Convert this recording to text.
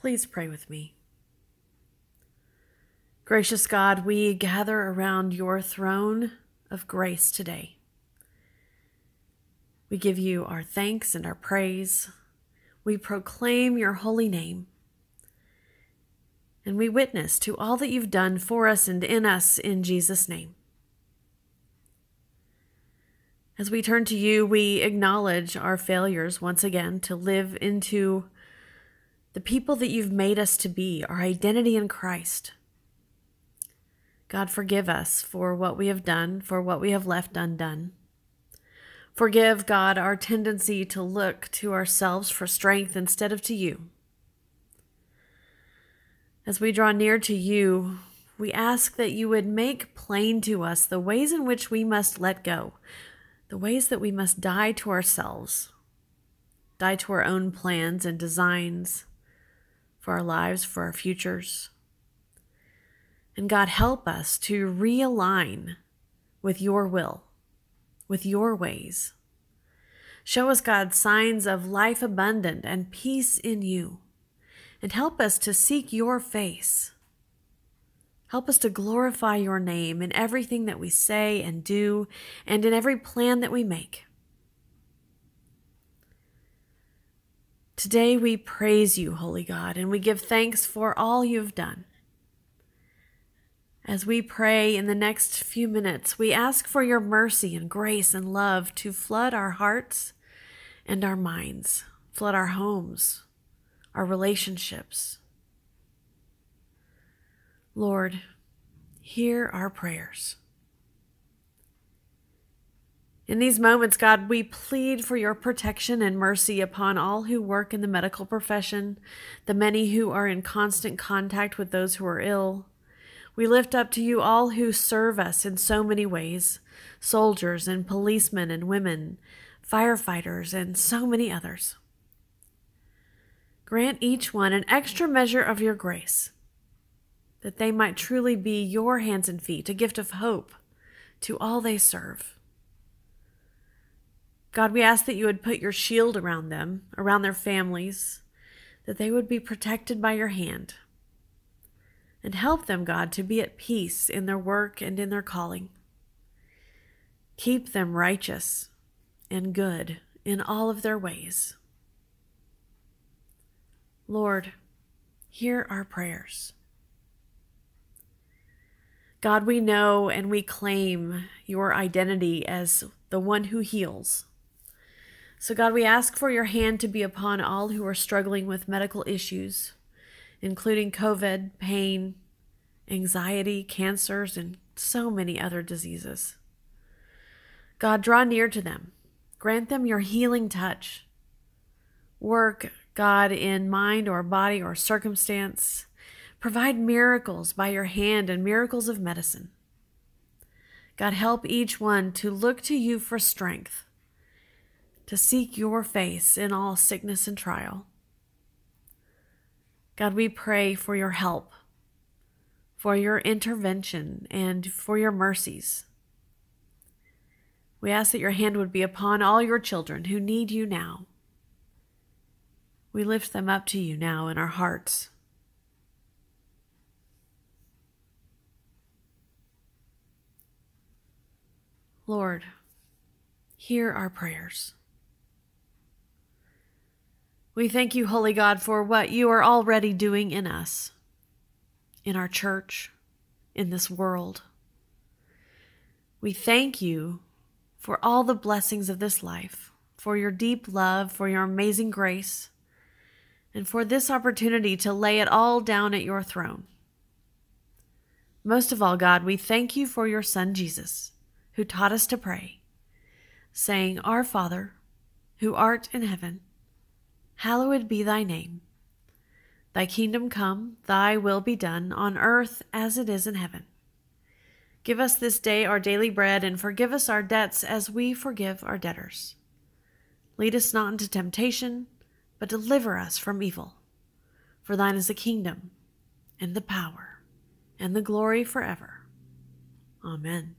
Please pray with me. Gracious God, we gather around your throne of grace today. We give you our thanks and our praise. We proclaim your holy name. And we witness to all that you've done for us and in us in Jesus' name. As we turn to you, we acknowledge our failures once again to live into the people that you've made us to be, our identity in Christ. God, forgive us for what we have done, for what we have left undone. Forgive, God, our tendency to look to ourselves for strength instead of to you. As we draw near to you, we ask that you would make plain to us the ways in which we must let go, the ways that we must die to ourselves, die to our own plans and designs, for our lives, for our futures. And God, help us to realign with your will, with your ways. Show us, God, signs of life abundant and peace in you. And help us to seek your face. Help us to glorify your name in everything that we say and do and in every plan that we make. Today we praise you, Holy God, and we give thanks for all you've done. As we pray in the next few minutes, we ask for your mercy and grace and love to flood our hearts and our minds, flood our homes, our relationships. Lord, hear our prayers. In these moments, God, we plead for your protection and mercy upon all who work in the medical profession, the many who are in constant contact with those who are ill. We lift up to you all who serve us in so many ways soldiers and policemen and women, firefighters, and so many others. Grant each one an extra measure of your grace, that they might truly be your hands and feet, a gift of hope to all they serve. God, we ask that you would put your shield around them, around their families, that they would be protected by your hand. And help them, God, to be at peace in their work and in their calling. Keep them righteous and good in all of their ways. Lord, hear our prayers. God, we know and we claim your identity as the one who heals, so, God, we ask for your hand to be upon all who are struggling with medical issues, including COVID, pain, anxiety, cancers, and so many other diseases. God, draw near to them. Grant them your healing touch. Work, God, in mind or body or circumstance. Provide miracles by your hand and miracles of medicine. God, help each one to look to you for strength to seek your face in all sickness and trial. God, we pray for your help, for your intervention, and for your mercies. We ask that your hand would be upon all your children who need you now. We lift them up to you now in our hearts. Lord, hear our prayers. We thank you, Holy God, for what you are already doing in us, in our church, in this world. We thank you for all the blessings of this life, for your deep love, for your amazing grace, and for this opportunity to lay it all down at your throne. Most of all, God, we thank you for your Son Jesus, who taught us to pray, saying, Our Father, who art in heaven, Hallowed be thy name. Thy kingdom come, thy will be done, on earth as it is in heaven. Give us this day our daily bread, and forgive us our debts as we forgive our debtors. Lead us not into temptation, but deliver us from evil. For thine is the kingdom, and the power, and the glory forever. Amen.